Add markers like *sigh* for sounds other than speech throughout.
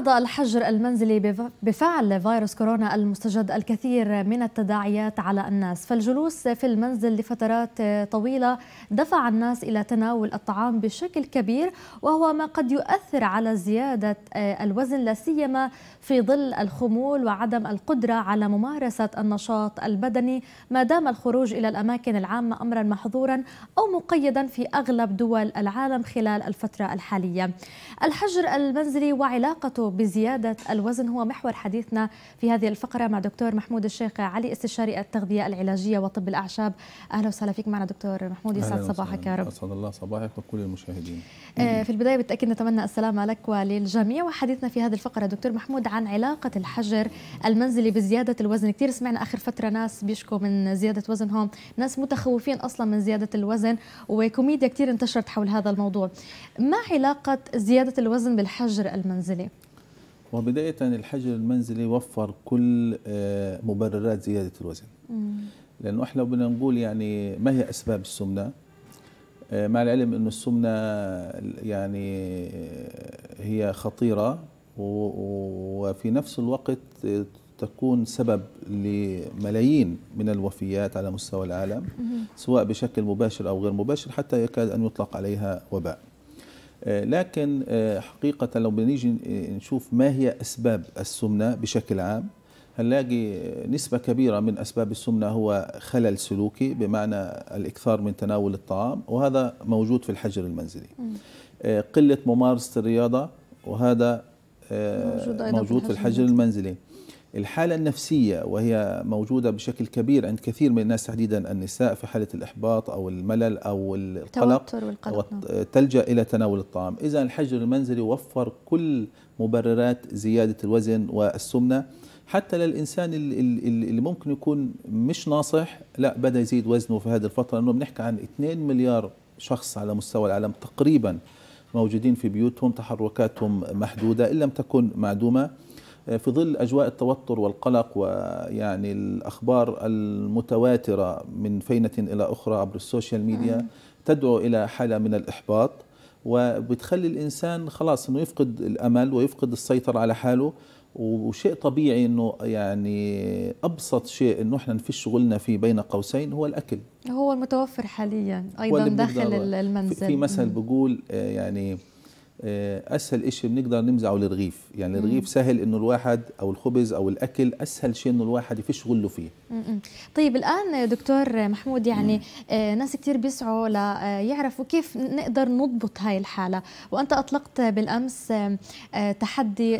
تعرض الحجر المنزلي بفعل فيروس كورونا المستجد الكثير من التداعيات على الناس فالجلوس في المنزل لفترات طويلة دفع الناس إلى تناول الطعام بشكل كبير وهو ما قد يؤثر على زيادة آه، الوزن لا سيما في ظل الخمول وعدم القدرة على ممارسة النشاط البدني ما دام الخروج إلى الأماكن العامة أمرا محظورا أو مقيدا في أغلب دول العالم خلال الفترة الحالية الحجر المنزلي وعلاقته بزيادة الوزن هو محور حديثنا في هذه الفقرة مع دكتور محمود الشيخ علي استشاري التغذية العلاجية وطب الأعشاب أهلا وسهلا فيك معنا دكتور محمود يسعد صباحك يا رب أسعد الله صباحك وكل المشاهدين آه، في البداية بالتأكيد نتمنى السلامة لك وللجميع وحديثنا في هذه الفقرة دكتور محمود عن علاقة الحجر المنزلي بزيادة الوزن كثير سمعنا آخر فترة ناس بيشكوا من زيادة وزنهم ناس متخوفين أصلا من زيادة الوزن وكوميديا كثير انتشرت حول هذا الموضوع ما علاقة زيادة الوزن بالحجر المنزلي؟ وبداية الحجر المنزلي وفر كل آه، مبررات زيادة الوزن لأنه إحنا بدنا نقول يعني ما هي أسباب السمنة آه، مع العلم أنه السمنة يعني آه، هي خطيرة وفي نفس الوقت تكون سبب لملايين من الوفيات على مستوى العالم سواء بشكل مباشر أو غير مباشر حتى يكاد أن يطلق عليها وباء آه، لكن آه، حقيقة لو بنيجي آه، نشوف ما هي أسباب السمنة بشكل عام هنلاقي نسبة كبيرة من أسباب السمنة هو خلل سلوكي بمعنى الإكثار من تناول الطعام وهذا موجود في الحجر المنزلي قلة ممارسة الرياضة وهذا موجود, موجود في الحجر المنزلي الحالة النفسية وهي موجودة بشكل كبير عند كثير من الناس تحديدا النساء في حالة الإحباط أو الملل أو القلق والقلق نعم. تلجأ إلى تناول الطعام إذا الحجر المنزلي وفر كل مبررات زيادة الوزن والسمنة حتى للإنسان اللي ممكن يكون مش ناصح لا بدأ يزيد وزنه في هذه الفترة لأنه بنحكي عن 2 مليار شخص على مستوى العالم تقريبا موجودين في بيوتهم تحركاتهم محدودة إن لم تكن معدومة آه، في ظل أجواء التوتر والقلق ويعني الأخبار المتواترة من فينة إلى أخرى عبر السوشيال ميديا تدعو إلى حالة من الإحباط وبتخلي الإنسان خلاص أنه يفقد الأمل ويفقد السيطرة على حاله وشيء طبيعي انه يعني ابسط شيء انه احنا نفش شغلنا فيه بين قوسين هو الاكل هو المتوفر حاليا ايضا داخل المنزل في مثل بقول آه، يعني آه، اسهل شيء بنقدر نمزعه للرغيف يعني الرغيف سهل انه الواحد او الخبز او الاكل اسهل شيء انه الواحد يفش غله فيه طيب الان دكتور محمود يعني آه، ناس كثير بيسعوا ليعرفوا آه، كيف نقدر نضبط هاي الحاله وانت اطلقت بالامس تحدي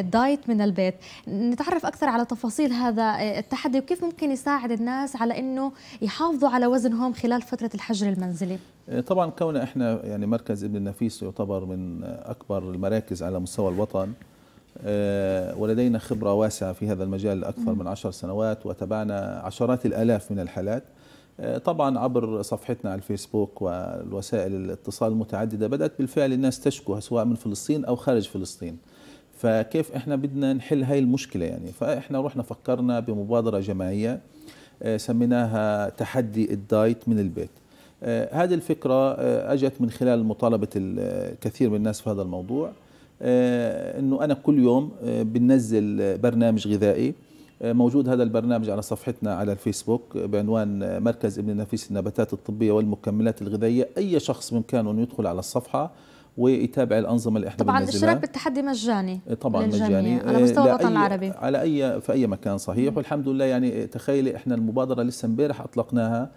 الدايت من البيت نتعرف اكثر على تفاصيل هذا التحدي وكيف ممكن يساعد الناس على انه يحافظوا على وزنهم خلال فتره الحجر المنزلي طبعا كون احنا يعني مركز ابن النفيس يعتبر من أكبر المراكز على مستوى الوطن آه، ولدينا خبرة واسعة في هذا المجال لأكثر من عشر سنوات وتابعنا عشرات الآلاف من الحالات آه، طبعا عبر صفحتنا على الفيسبوك والوسائل الاتصال المتعددة بدأت بالفعل الناس تشكو سواء من فلسطين أو خارج فلسطين فكيف احنا بدنا نحل هاي المشكلة يعني فاحنا رحنا فكرنا بمبادرة جماعية آه، سميناها تحدي الدايت من البيت آه، هذه الفكرة آه، أجت من خلال مطالبة الكثير آه، من الناس في هذا الموضوع أنه أنا كل يوم بنزل برنامج غذائي موجود هذا البرنامج على صفحتنا على الفيسبوك بعنوان مركز ابن نفيس النباتات الطبية والمكملات الغذائية أي شخص بإمكانه أنه يدخل على الصفحة ويتابع الانظمه اللي احنا طبعا الاشتراك بالتحدي مجاني طبعا مجاني على مستوى الوطن العربي على اي في اي مكان صحيح والحمد لله يعني تخيلي احنا المبادره لسه امبارح اطلقناها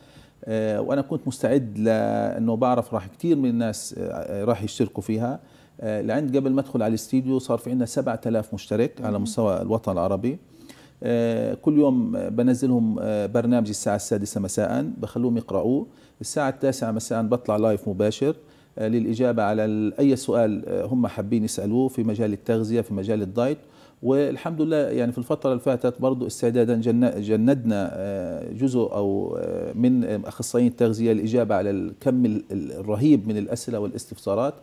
آه، وانا كنت مستعد لانه بعرف راح كثير من الناس آه، راح يشتركوا فيها آه، لعند قبل ما ادخل على الاستديو صار في عندنا 7000 مشترك على مستوى الوطن العربي كل يوم بنزلهم برنامج الساعة السادسة مساء بخلوهم يقرأوه الساعة التاسعة مساء بطلع لايف مباشر للإجابة على أي سؤال هم حابين يسألوه في مجال التغذية في مجال الدايت والحمد لله يعني في الفترة اللي فاتت برضو استعدادا جندنا آه، جزء أو آه، من أخصائيين التغذية الإجابة على الكم الرهيب من الأسئلة والاستفسارات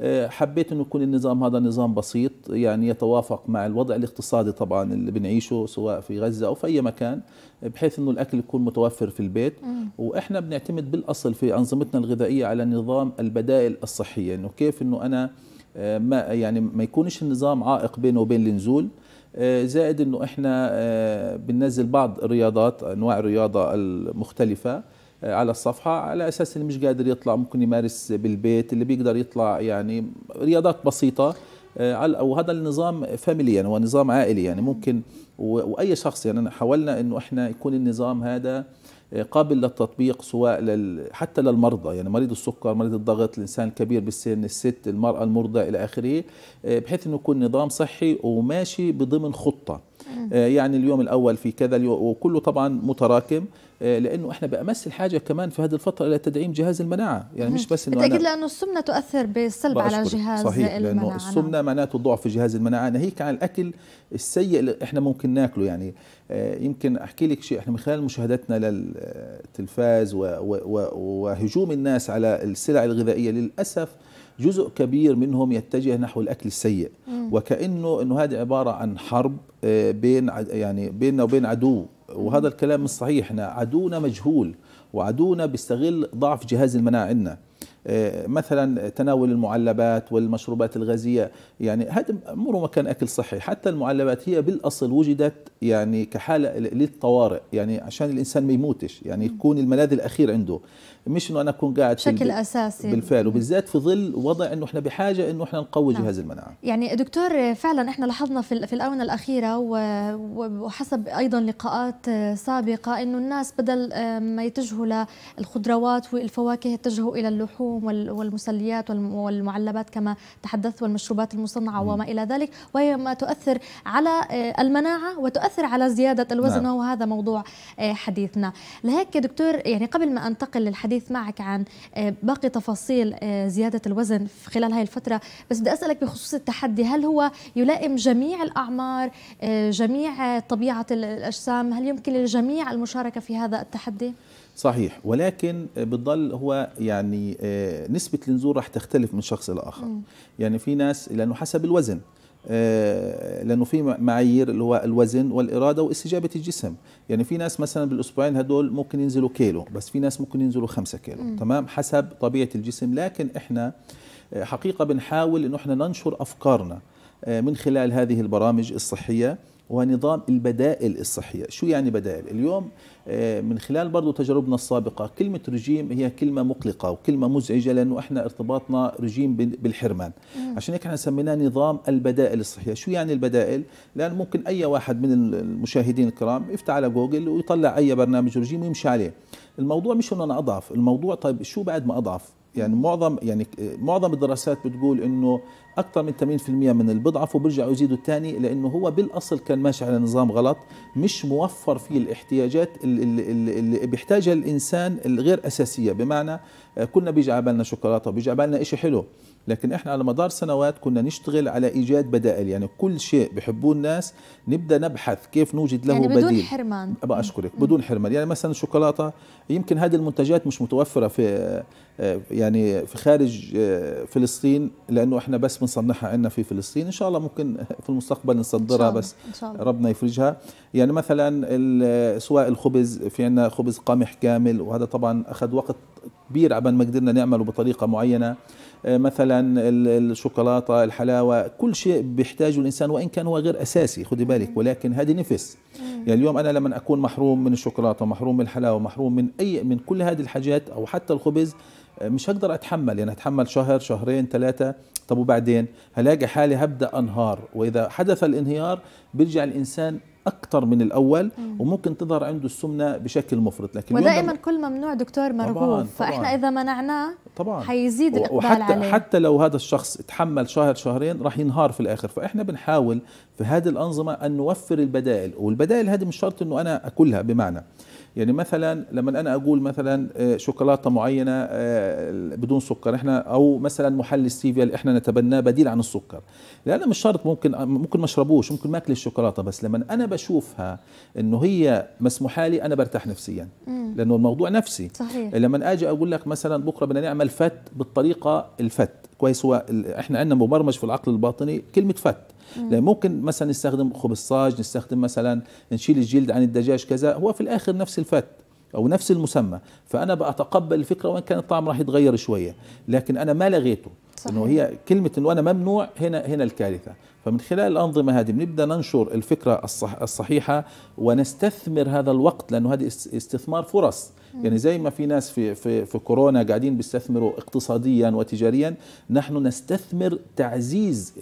آه، حبيت انه يكون النظام هذا نظام بسيط يعني يتوافق مع الوضع الاقتصادي طبعا اللي بنعيشه سواء في غزه او في اي مكان بحيث انه الاكل يكون متوفر في البيت واحنا بنعتمد بالاصل في انظمتنا الغذائيه على نظام البدائل الصحيه انه كيف انه انا آه، ما يعني ما يكونش النظام عائق بينه وبين النزول آه، زائد انه احنا آه، بننزل بعض الرياضات انواع الرياضه المختلفه على الصفحه على اساس اللي مش قادر يطلع ممكن يمارس بالبيت اللي بيقدر يطلع يعني رياضات بسيطه وهذا النظام فاميلي يعني هو نظام عائلي يعني ممكن واي شخص يعني حاولنا انه احنا يكون النظام هذا قابل للتطبيق سواء لل... حتى للمرضى يعني مريض السكر مريض الضغط الإنسان الكبير بالسن الست المرأة المرضى إلى آخره آه، بحيث أنه يكون نظام صحي وماشي بضمن خطة آه، يعني اليوم الأول في كذا وكله طبعا متراكم آه، لانه احنا بامس الحاجه كمان في هذه الفتره الى تدعيم جهاز المناعه يعني مش بس انه بالتاكيد لانه السمنه تؤثر بالسلب على جهاز صحيح المناعه لانه نعم. السمنه معناته ضعف في جهاز المناعه ناهيك عن الاكل السيء اللي احنا ممكن ناكله يعني آه، يمكن احكي لك شيء احنا من خلال مشاهدتنا للتلفاز آه، وهجوم الناس على السلع الغذائيه للاسف جزء كبير منهم يتجه نحو الاكل السيء وكانه انه هذه عباره عن حرب بين يعني بيننا وبين عدو وهذا الكلام مش صحيح احنا عدونا مجهول وعدونا بيستغل ضعف جهاز المناعه عندنا آه، مثلا تناول المعلبات والمشروبات الغازية يعني هذا أمره ما كان أكل صحي حتى المعلبات هي بالأصل وجدت يعني كحالة للطوارئ يعني عشان الإنسان ما يموتش يعني يكون الملاذ الأخير عنده مش انه انا اكون قاعد بشكل اساسي بالفعل وبالذات في ظل وضع انه احنا بحاجه انه احنا نقوي نعم. جهاز المناعه يعني دكتور فعلا احنا لاحظنا في الاونه الاخيره وحسب ايضا لقاءات سابقه انه الناس بدل ما يتجهوا للخضروات والفواكه يتجهوا الى اللحوم والمسليات والمعلبات كما تحدثت والمشروبات المصنعة وما إلى ذلك وهي ما تؤثر على آه، المناعة وتؤثر على زيادة الوزن نعم. وهذا موضوع آه، حديثنا لهيك دكتور يعني قبل ما أنتقل للحديث معك عن آه، باقي تفاصيل زيادة الوزن خلال هذه الفترة بس بدي أسألك بخصوص التحدي هل هو يلائم جميع الأعمار جميع طبيعة الأجسام هل يمكن للجميع المشاركة في هذا التحدي؟ صحيح ولكن بتضل هو يعني آه، نسبه النزول راح تختلف من شخص لاخر يعني في ناس لانه حسب الوزن آه، لانه في معايير اللي هو الوزن والاراده واستجابه الجسم يعني في ناس مثلا بالاسبوعين هدول ممكن ينزلوا كيلو بس في ناس ممكن ينزلوا خمسة كيلو م. تمام حسب طبيعه الجسم لكن احنا آه، حقيقه بنحاول انه احنا ننشر افكارنا من خلال هذه البرامج الصحيه ونظام البدائل الصحية شو يعني بدائل؟ اليوم آه، من خلال برضو تجاربنا السابقة كلمة رجيم هي كلمة مقلقة وكلمة مزعجة لأنه إحنا ارتباطنا رجيم بالحرمان عشان هيك إحنا سميناه نظام البدائل الصحية شو يعني البدائل؟ لأن ممكن أي واحد من المشاهدين الكرام يفتح على جوجل ويطلع أي برنامج رجيم ويمشي عليه الموضوع مش انه انا اضعف الموضوع طيب شو بعد ما اضعف يعني معظم يعني معظم الدراسات بتقول انه اكثر من 80% من اللي بضعفوا بيرجعوا يزيدوا الثاني لانه هو بالاصل كان ماشي على نظام غلط مش موفر فيه الاحتياجات اللي, اللي, اللي بيحتاجها الانسان الغير اساسيه بمعنى آه، كلنا بيجي على بالنا شوكولاته بيجي على بالنا شيء حلو لكن احنا على مدار سنوات كنا نشتغل على ايجاد بدائل يعني كل شيء بحبوه الناس نبدا نبحث كيف نوجد له يعني بديل بدون حرمان ابغى اشكرك بدون حرمان يعني مثلا الشوكولاته يمكن هذه المنتجات مش متوفره في آه، يعني في خارج آه، فلسطين لانه احنا بس بنصنعها عندنا في فلسطين ان شاء الله ممكن *laughs* في المستقبل نصدرها بس ربنا يفرجها يعني مثلا آه، سواء الخبز في عندنا خبز قمح كامل وهذا طبعا اخذ وقت كبير عبال ما قدرنا نعمله بطريقه معينه آه، مثلا الشوكولاته الحلاوه كل شيء بيحتاجه الانسان وان كان هو غير اساسي خدي بالك ولكن هذه نفس يعني اليوم انا لما اكون محروم من الشوكولاته محروم من الحلاوه محروم من اي من كل هذه الحاجات او حتى الخبز آه، مش هقدر اتحمل يعني اتحمل شهر شهرين ثلاثه طب وبعدين هلاقي حالي هبدا انهار واذا حدث الانهيار بيرجع الانسان اكثر من الاول مم. وممكن تظهر عنده السمنه بشكل مفرط لكن ودائما كل ممنوع دكتور مرغوب طبعاً فاحنا طبعاً اذا منعناه طبعا حيزيد الاقبال وحتى عليه حتى لو هذا الشخص تحمل شهر شهرين راح ينهار في الاخر فاحنا بنحاول في هذه الانظمه ان نوفر البدائل والبدائل هذه مش شرط انه انا اكلها بمعنى يعني مثلا لما انا اقول مثلا آه، شوكولاته معينه آه، بدون سكر احنا او مثلا محل السيفيا اللي احنا نتبناه بديل عن السكر لان مش شرط ممكن آه، ممكن ما اشربوش ممكن ماكل الشوكولاته بس لما انا بشوفها انه هي مسموحه لي انا برتاح نفسيا لانه الموضوع نفسي صحيح. لما اجي اقول لك مثلا بكره بدنا نعمل فت بالطريقه الفت كويس هو احنا عندنا مبرمج في العقل الباطني كلمه فت لأن ممكن مثلا نستخدم خبصاج نستخدم مثلا نشيل الجلد عن الدجاج كذا هو في الآخر نفس الفت او نفس المسمى فانا بتقبل الفكره وان كان الطعم راح يتغير شويه لكن انا ما لغيته صحيح. انه هي كلمه انه انا ممنوع هنا هنا الكارثه فمن خلال الانظمه هذه بنبدا ننشر الفكره الصح الصحيحه ونستثمر هذا الوقت لانه هذا استثمار فرص يعني زي ما في ناس في في في كورونا قاعدين بيستثمروا اقتصاديا وتجاريا نحن نستثمر تعزيز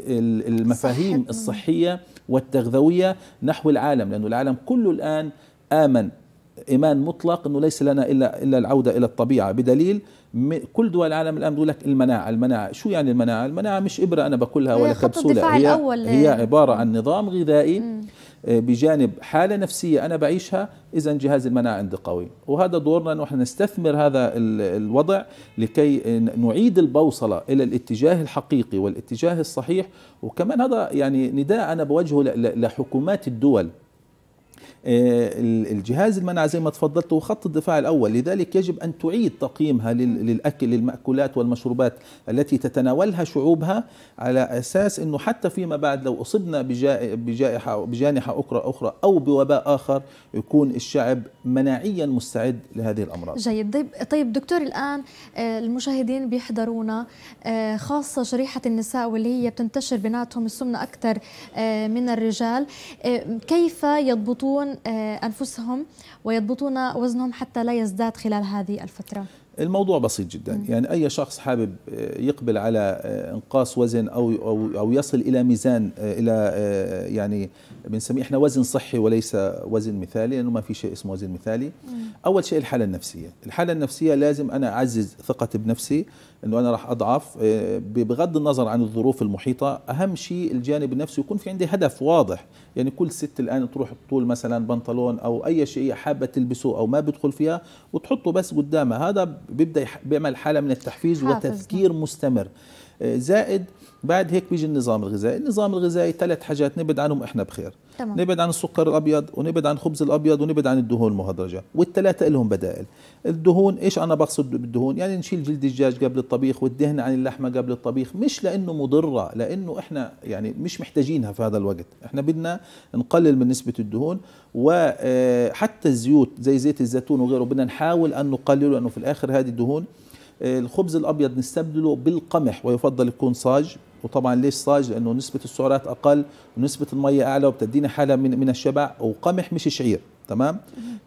المفاهيم الصحيه والتغذويه نحو العالم لانه العالم كله الان امن ايمان مطلق انه ليس لنا الا الا العوده الى الطبيعه بدليل كل دول العالم الان بيقول لك المناعه المناعه شو يعني المناعه المناعه مش ابره انا باكلها ولا كبسوله هي هي آه. عباره عن نظام غذائي آه، بجانب حالة نفسية أنا بعيشها إذا جهاز المناعة عندي قوي وهذا دورنا أنه احنا نستثمر هذا الوضع لكي نعيد البوصلة إلى الاتجاه الحقيقي والاتجاه الصحيح وكمان هذا يعني نداء أنا بوجهه لحكومات الدول آه، الجهاز المناعي زي ما تفضلت هو خط الدفاع الأول لذلك يجب أن تعيد تقييمها للأكل للمأكولات والمشروبات التي تتناولها شعوبها على أساس أنه حتى فيما بعد لو أصبنا بجائحة بجانحة أخرى أخرى أو بوباء آخر يكون الشعب مناعيا مستعد لهذه الأمراض جيد طيب, طيب دكتور الآن آه، المشاهدين بيحضرونا آه، خاصة شريحة النساء واللي هي بتنتشر بيناتهم السمنة أكثر من الرجال كيف يضبطون يضبطون آه، أنفسهم ويضبطون وزنهم حتى لا يزداد خلال هذه الفترة الموضوع بسيط جدا م. يعني أي شخص حابب آه، يقبل على آه، إنقاص وزن أو, أو, أو يصل إلى ميزان إلى يعني بنسميه إحنا وزن صحي وليس وزن مثالي لأنه ما في شيء اسمه وزن مثالي م. أول شيء الحالة النفسية الحالة النفسية لازم أنا أعزز ثقتي بنفسي انه انا راح اضعف آه، بغض النظر عن الظروف المحيطه اهم شيء الجانب النفسي يكون في عندي هدف واضح يعني كل ست الان تروح تطول مثلا بنطلون او اي شيء حابه تلبسه او ما بدخل فيها وتحطه بس قدامها هذا بيبدا بيعمل حاله من التحفيز وتذكير نعم. مستمر آه، زائد بعد هيك بيجي النظام الغذائي النظام الغذائي ثلاث حاجات نبعد عنهم احنا بخير تمام. نبعد عن السكر الابيض ونبعد عن الخبز الابيض ونبعد عن الدهون المهدرجه والثلاثه لهم بدائل الدهون ايش انا بقصد بالدهون يعني نشيل جلد الدجاج قبل الطبيخ والدهن عن اللحمه قبل الطبيخ مش لانه مضره لانه احنا يعني مش محتاجينها في هذا الوقت احنا بدنا نقلل من نسبه الدهون وحتى آه، الزيوت زي زيت الزيتون وغيره بدنا نحاول ان نقلله لانه في الاخر هذه الدهون آه، الخبز الابيض نستبدله بالقمح ويفضل يكون صاج وطبعا ليش صاج لانه نسبه السعرات اقل ونسبه الميه اعلى وبتدينا حاله من من الشبع وقمح مش شعير تمام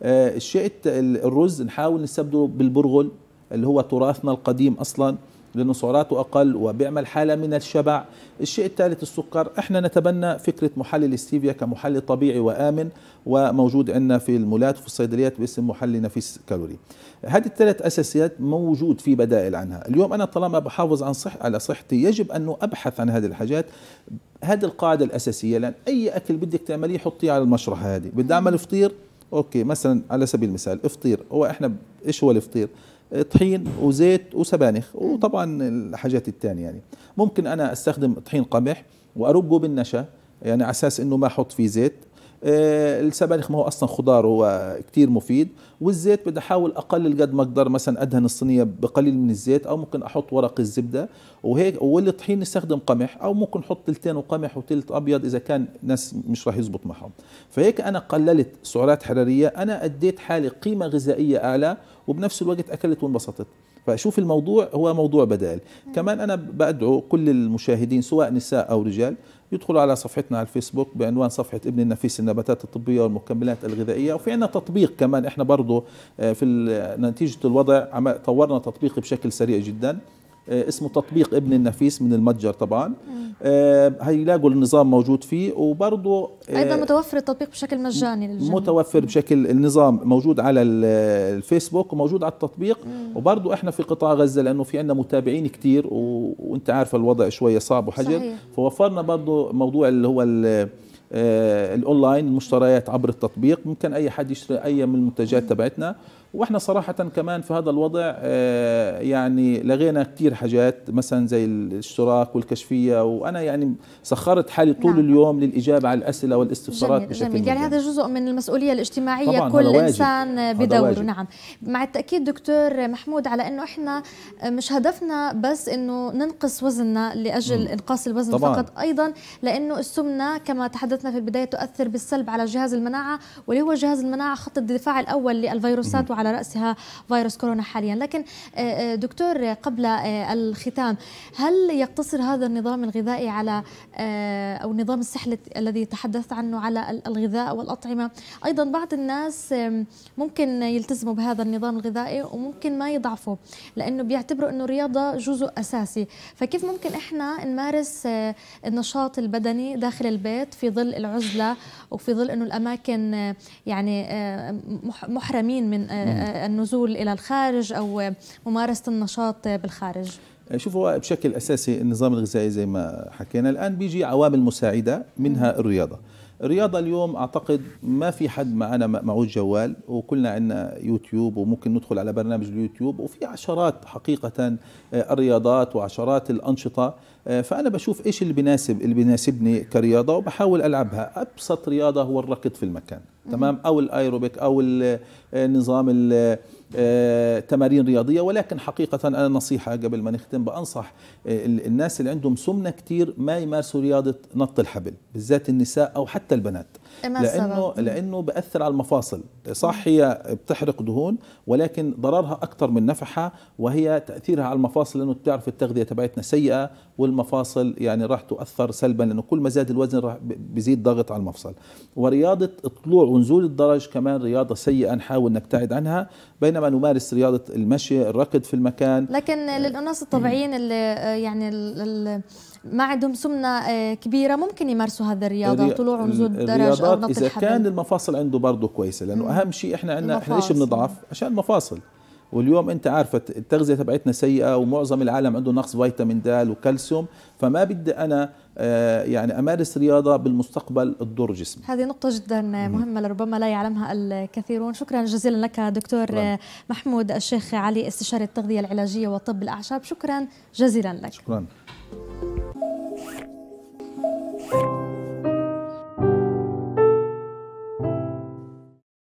آه الشيء الرز نحاول نستبدله بالبرغل اللي هو تراثنا القديم اصلا لأنه سعراته أقل وبيعمل حالة من الشبع الشيء الثالث السكر احنا نتبنى فكرة محلل ستيفيا كمحلل طبيعي وآمن وموجود عندنا في المولات وفي الصيدليات باسم محلل نفيس كالوري هذه الثلاث أساسيات موجود في بدائل عنها اليوم أنا طالما بحافظ عن صح على صحتي يجب ان أبحث عن هذه الحاجات هذه القاعدة الأساسية لأن أي أكل بدك تعمليه حطيه على المشرحة هذه بدي أعمل فطير اوكي مثلا على سبيل المثال افطير هو احنا ايش هو الافطير طحين وزيت وسبانخ وطبعا الحاجات الثانيه يعني ممكن انا استخدم طحين قمح وارقه بالنشا يعني على اساس انه ما احط فيه زيت آه، السبانخ ما هو اصلا خضار هو كثير مفيد والزيت بدي احاول اقلل قد ما اقدر مثلا ادهن الصينيه بقليل من الزيت او ممكن احط ورق الزبده وهيك والطحين نستخدم قمح او ممكن نحط ثلثين وقمح وثلث ابيض اذا كان ناس مش راح يزبط معهم فهيك انا قللت سعرات حراريه انا اديت حالي قيمه غذائيه اعلى وبنفس الوقت اكلت وانبسطت فشوف الموضوع هو موضوع بدائل كمان انا بدعو كل المشاهدين سواء نساء او رجال يدخلوا على صفحتنا على الفيسبوك بعنوان صفحة ابن النفيس النباتات الطبية والمكملات الغذائية وفي عنا تطبيق كمان احنا برضه آه، في نتيجة الوضع طورنا تطبيق بشكل سريع جدا آه، اسمه تطبيق ابن النفيس من المتجر طبعا هيلاقوا آه، النظام موجود فيه وبرضه آه، ايضا متوفر التطبيق بشكل مجاني للجميع متوفر بشكل النظام موجود على الفيسبوك وموجود على التطبيق وبرضه احنا في قطاع غزه لانه في عندنا متابعين كثير وانت عارفه الوضع شويه صعب وحجر صحيح. فوفرنا برضه موضوع اللي هو الاونلاين المشتريات عبر التطبيق ممكن اي حد يشتري اي من المنتجات تبعتنا واحنا صراحة كمان في هذا الوضع آه، يعني لغينا كثير حاجات مثلا زي الاشتراك والكشفية وأنا يعني سخرت حالي طول نعم. اليوم للإجابة على الأسئلة والاستفسارات جميل بشكل جميل يعني هذا جزء من المسؤولية الاجتماعية طبعاً كل إنسان بدوره نعم مع التأكيد دكتور محمود على أنه إحنا مش هدفنا بس أنه ننقص وزننا لأجل م. إنقاص الوزن طبعاً. فقط أيضا لأنه السمنة كما تحدثنا في البداية تؤثر بالسلب على جهاز المناعة واللي هو جهاز المناعة خط الدفاع الأول للفيروسات وعلى على رأسها فيروس كورونا حاليا لكن آه، آه، دكتور آه، قبل الختام هل يقتصر هذا النظام الغذائي على أو نظام السحل الذي تحدثت عنه على الغذاء والأطعمة أيضا بعض الناس ممكن يلتزموا بهذا النظام الغذائي وممكن ما يضعفوا لأنه بيعتبروا أنه الرياضة جزء أساسي فكيف ممكن إحنا نمارس النشاط البدني داخل البيت في ظل العزلة وفي ظل أنه الأماكن يعني محرمين من آه، النزول الى الخارج او ممارسه النشاط بالخارج آه، شوفوا آه، بشكل اساسي النظام الغذائي زي ما حكينا الان بيجي عوامل مساعده منها الرياضه الرياضة اليوم أعتقد ما في حد معنا معوش جوال وكلنا عندنا يوتيوب وممكن ندخل على برنامج اليوتيوب وفي عشرات حقيقة آه، الرياضات وعشرات الأنشطة فأنا بشوف إيش اللي بناسب اللي بيناسبني كرياضة وبحاول ألعبها أبسط رياضة هو الركض في المكان تمام أو الأيروبيك أو النظام ال آه، تمارين رياضيه ولكن حقيقه انا نصيحه قبل ما نختم بانصح آه، الناس اللي عندهم سمنه كثير ما يمارسوا رياضه نط الحبل بالذات النساء او حتى البنات إيه، لانه لانه بأثر على المفاصل صح هي بتحرق دهون ولكن ضررها اكثر من نفعها وهي تاثيرها على المفاصل لانه بتعرف التغذيه تبعتنا سيئه والمفاصل يعني راح تؤثر سلبا لانه كل ما زاد الوزن راح بيزيد ضغط على المفصل ورياضه الطلوع ونزول الدرج كمان رياضه سيئه نحاول نبتعد عنها بين بينما نمارس رياضة المشي الركض في المكان لكن آه. للأناس الطبيعيين اللي آه، يعني اللي ما عندهم سمنة آه، كبيرة ممكن يمارسوا هذا الرياضة طلوع ونزول درج أو نط إذا الحبل. كان المفاصل عنده برضه كويسة لأنه أهم شيء إحنا عندنا إحنا ليش بنضعف عشان المفاصل واليوم انت عارفه التغذيه تبعتنا سيئه ومعظم العالم عنده نقص فيتامين د وكالسيوم فما بدي انا آه، يعني امارس رياضه بالمستقبل تضر جسمي. هذه نقطة جدا مهمة لربما لا يعلمها الكثيرون، شكرا جزيلا لك دكتور شكرا. محمود الشيخ علي استشاري التغذية العلاجية وطب الأعشاب، شكرا جزيلا لك. شكرا.